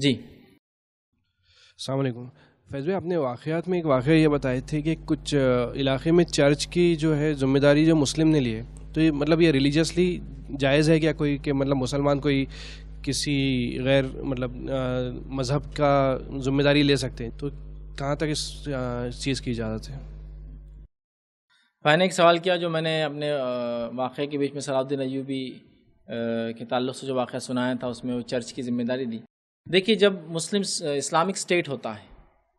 जी सलामकुम फैज़ भाई आपने वाक़ात में एक वाक़ ये बताए थे कि कुछ इलाके में चर्च की जो है जिम्मेदारी जो मुस्लिम ने लिए तो ये मतलब ये रिलीजियसली जायज़ है क्या कोई कि मतलब मुसलमान कोई किसी गैर मतलब मज़हब का जिम्मेदारी ले सकते हैं तो कहाँ तक इस, चीज़ की इजाज़त है भाई ने एक सवाल किया जो मैंने अपने वाक़े के बीच में सलाउद्दीन अयूबी के ताल्लुक से जो वाक़ सुनाया था उसमें वो चर्च की ज़िम्मेदारी दी देखिए जब मुस्लिम इस्लामिक स्टेट होता है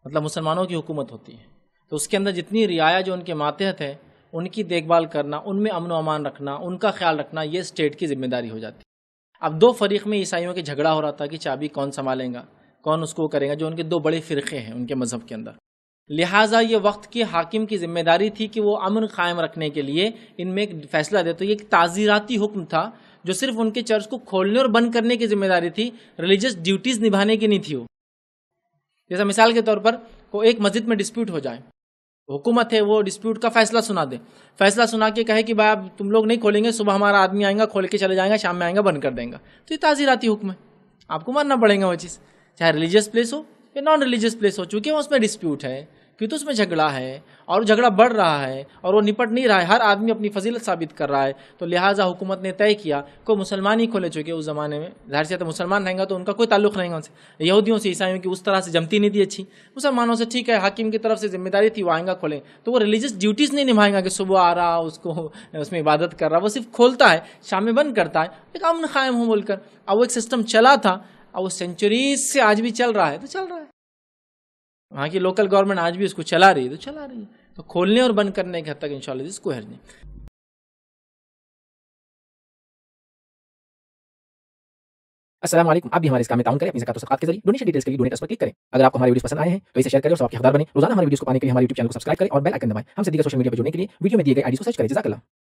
मतलब मुसलमानों की हुकूमत होती है तो उसके अंदर जितनी रियाया जो उनके मातहत है उनकी देखभाल करना उनमें अमन अमान रखना उनका ख्याल रखना ये स्टेट की जिम्मेदारी हो जाती है अब दो फरीक में ईसाइयों के झगड़ा हो रहा था कि चाबी कौन संभालेगा कौन उसको करेगा जो उनके दो बड़े फ़िरक़े हैं उनके मज़हब के अंदर लिहाजा ये वक्त की हाकिम की जिम्मेदारी थी कि वो अमन कायम रखने के लिए इनमें एक फैसला दे तो ये एक ताज़ीराती हुक्म था जो सिर्फ उनके चर्च को खोलने और बंद करने की जिम्मेदारी थी रिलीजियस ड्यूटीज निभाने की नहीं थी वो जैसा मिसाल के तौर पर को एक मस्जिद में डिस्प्यूट हो जाए हुकूमत है वो डिस्प्यूट का फैसला सुना दे फैसला सुना के कहे कि भाई अब तुम लोग नहीं खोलेंगे सुबह हमारा आदमी आएगा खोल के चले जाएंगे शाम में आएगा बंद कर देंगे तो ये ताज़ीराती हुक्म है आपको मानना पड़ेगा वो चीज़ चाहे रिलीजियस प्लेस हो या नॉन रिलीजियस प्लेस हो चूंकि उसमें डिस्प्यूट है कि तो उसमें झगड़ा है और झगड़ा बढ़ रहा है और वो निपट नहीं रहा है हर आदमी अपनी फजीलत साबित कर रहा है तो लिहाजा हुकूमत ने तय किया को मुसलमान ही खोले चुके उस ज़माने में जाहिर से तो मुसलमान रहेंगे तो उनका कोई ताल्लुक रहेगा उनसे यहूदियों से ईसाइयों की उस तरह से जमती नहीं थी अच्छी मुसलमानों से ठीक है हाकिम की तरफ से जिम्मेदारी थी वो आएंगा खोलें तो वो रिलीजियस ड्यूटीज़ नहीं निभाएंगा कि सुबह आ रहा उसको उसमें इबादत कर रहा वो सिर्फ खोलता है शाम में बंद करता है एक अमन कायम हो बोलकर अब वो एक सिस्टम चला था अब वो सेंचुरीज से आज भी चल रहा है तो चल रहा है वहाँ की लोकल गवर्नमेंट आज भी उसको चला रही है तो चला रही है तो खोलने और बंद करने के हद तक इंशाल्लाह इसको हर नहीं असलम आप भी हमारे इस काम में ताउन करें अपनी जकात सदकात के जरिए डोनेशन डिटेल्स के लिए डोनेट पर क्लिक करें अगर आपको हमारी वीडियो पसंद आए हैं तो इसे शेयर करें और सबके हकदार बने रोजाना हमारे वीडियो को पाने के लिए हमारे यूट्यूब चैनल को सब्सक्राइब करें और बेल आइकन दबाएं हमसे सीधे सोशल मीडिया पर जुड़ने के लिए वीडियो में दिए गए आईडी को सर्च करें जजाकला